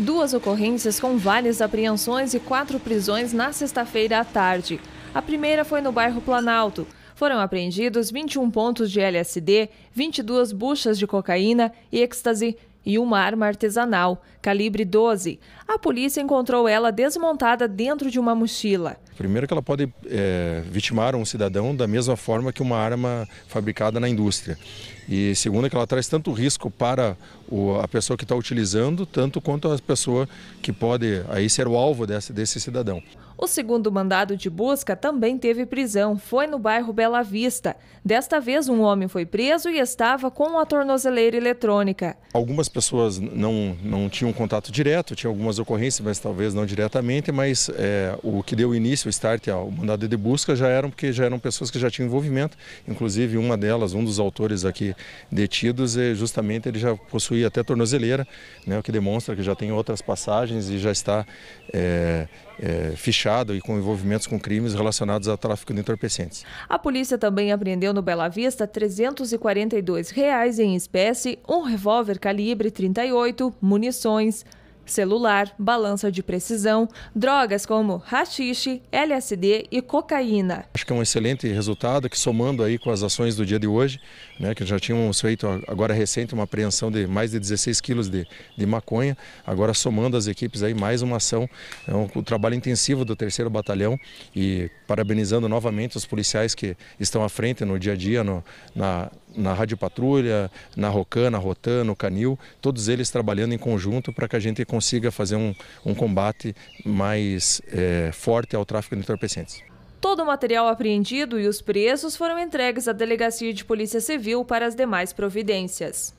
duas ocorrências com várias apreensões e quatro prisões na sexta-feira à tarde. A primeira foi no bairro Planalto. Foram apreendidos 21 pontos de LSD, 22 buchas de cocaína e êxtase e uma arma artesanal, calibre 12. A polícia encontrou ela desmontada dentro de uma mochila. Primeiro que ela pode é, vitimar um cidadão da mesma forma que uma arma fabricada na indústria. E segundo que ela traz tanto risco para a pessoa que está utilizando, tanto quanto a pessoa que pode aí ser o alvo desse, desse cidadão. O segundo mandado de busca também teve prisão. Foi no bairro Bela Vista. Desta vez, um homem foi preso e estava com a tornozeleira eletrônica. Algumas pessoas não, não tinham contato direto, tinha algumas ocorrências, mas talvez não diretamente. Mas é, o que deu início, o start ao mandado de busca, já eram porque já eram pessoas que já tinham envolvimento. Inclusive, uma delas, um dos autores aqui detidos, é, justamente ele já possuía incluir até tornozeleira, né, o que demonstra que já tem outras passagens e já está é, é, fichado e com envolvimentos com crimes relacionados ao tráfico de entorpecentes. A polícia também apreendeu no Bela Vista 342 reais em espécie, um revólver calibre 38, munições, celular, balança de precisão, drogas como rachixe, LSD e cocaína. Acho que é um excelente resultado que somando aí com as ações do dia de hoje, né, que já tínhamos feito agora recente uma apreensão de mais de 16 quilos de, de maconha, agora somando as equipes aí mais uma ação, é um, o trabalho intensivo do terceiro batalhão e parabenizando novamente os policiais que estão à frente no dia a dia, no, na, na Rádio Patrulha, na Rocan, na Rotan, no Canil, todos eles trabalhando em conjunto para que a gente consiga consiga fazer um, um combate mais é, forte ao tráfico de entorpecentes. Todo o material apreendido e os presos foram entregues à Delegacia de Polícia Civil para as demais providências.